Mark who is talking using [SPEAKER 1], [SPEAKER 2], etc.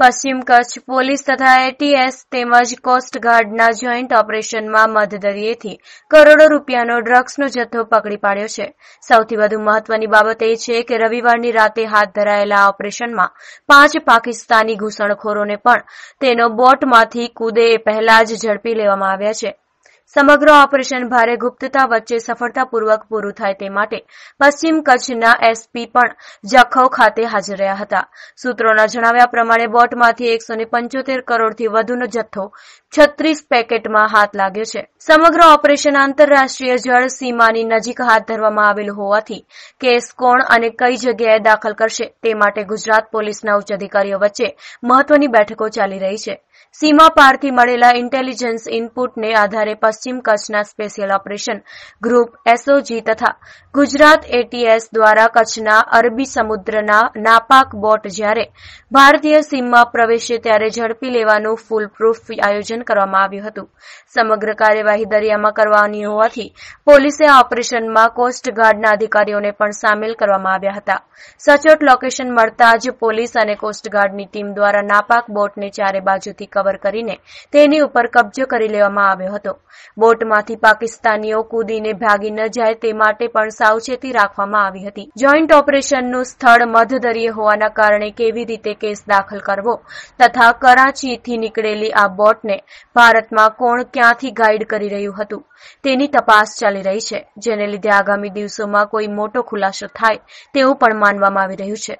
[SPEAKER 1] પશ્ચિમ કચ્છ પોલીસ તથા એટીએસ તેમજ કોસ્ટગાર્ડના જોઈન્ટ ઓપરેશનમાં મધદરિયેથી કરોડો રૂપિયાનો ડ્રગ્સનો જથ્થો પકડી પાડ્યો છે સૌથી વધુ મહત્વની બાબત એ છે કે રવિવારની રાતે હાથ ધરાયેલા ઓપરેશનમાં પાંચ પાકિસ્તાની ઘૂસણખોરોને પણ તેનો બોટમાંથી કૂદે એ પહેલા જ ઝડપી લેવામાં આવ્યા છે સમગ્ર ઓપરેશન ભારે ગુપ્તતા વચ્ચે સફળતાપૂર્વક પૂરું થાય તે માટે પશ્ચિમ કચ્છના એસપી પણ જખૌ ખાતે હાજર રહ્યા હતા સૂત્રોના જણાવ્યા પ્રમાણે બોટમાંથી એકસો પંચોતેર કરોડથી વધુનો જથ્થો છત્રીસ પેકેટમાં હાથ લાગ્યો છે સમગ્ર ઓપરેશન આંતરરાષ્ટ્રીય જળ સીમાની નજીક હાથ ધરવામાં આવેલું હોવાથી કેસ કોણ અને કઈ જગ્યાએ દાખલ કરશે તે માટે ગુજરાત પોલીસના ઉચ્ચ અધિકારીઓ વચ્ચે મહત્વની બેઠકો ચાલી રહી છે સીમા પારથી મળેલા ઇન્ટેલિજન્સ ઇનપુટને આધારે પશ્ચિમ પશ્ચિમ કચ્છના સ્પેશિયલ ઓપરેશન ગ્રુપ એસઓજી તથા ગુજરાત એટીએસ દ્વારા કચ્છના અરબી સમુદ્રના નાપાક બોટ જ્યારે ભારતીય સીમમાં પ્રવેશે ત્યારે ઝડપી લેવાનું ફૂલ આયોજન કરવામાં આવ્યું હતું સમગ્ર કાર્યવાહી દરિયામાં કરવાની હોવાથી પોલીસે આ ઓપરેશનમાં કોસ્ટગાર્ડના અધિકારીઓને પણ સામેલ કરવામાં આવ્યા હતા સચોટ લોકેશન મળતા જ પોલીસ અને કોસ્ટગાર્ડની ટીમ દ્વારા નાપાક બોટને ચારે બાજુથી કવર કરીને તેની ઉપર કબજો કરી લેવામાં આવ્યો હતો બોટમાંથી પાકિસ્તાનીઓ કૂદીને ભાગી ન જાય તે માટે પણ સાવચેતી રાખવામાં આવી હતી જોઈન્ટ ઓપરેશનનું સ્થળ મધદરીય હોવાના કારણે કેવી રીતે કેસ દાખલ કરવો તથા કરાંચીથી નીકળેલી આ બોટને ભારતમાં કોણ ક્યાંથી ગાઈડ કરી રહ્યું હતું તેની તપાસ ચાલી રહી છે જેને લીધે આગામી દિવસોમાં કોઈ મોટો ખુલાસો થાય તેવું પણ માનવામાં આવી રહ્યું છે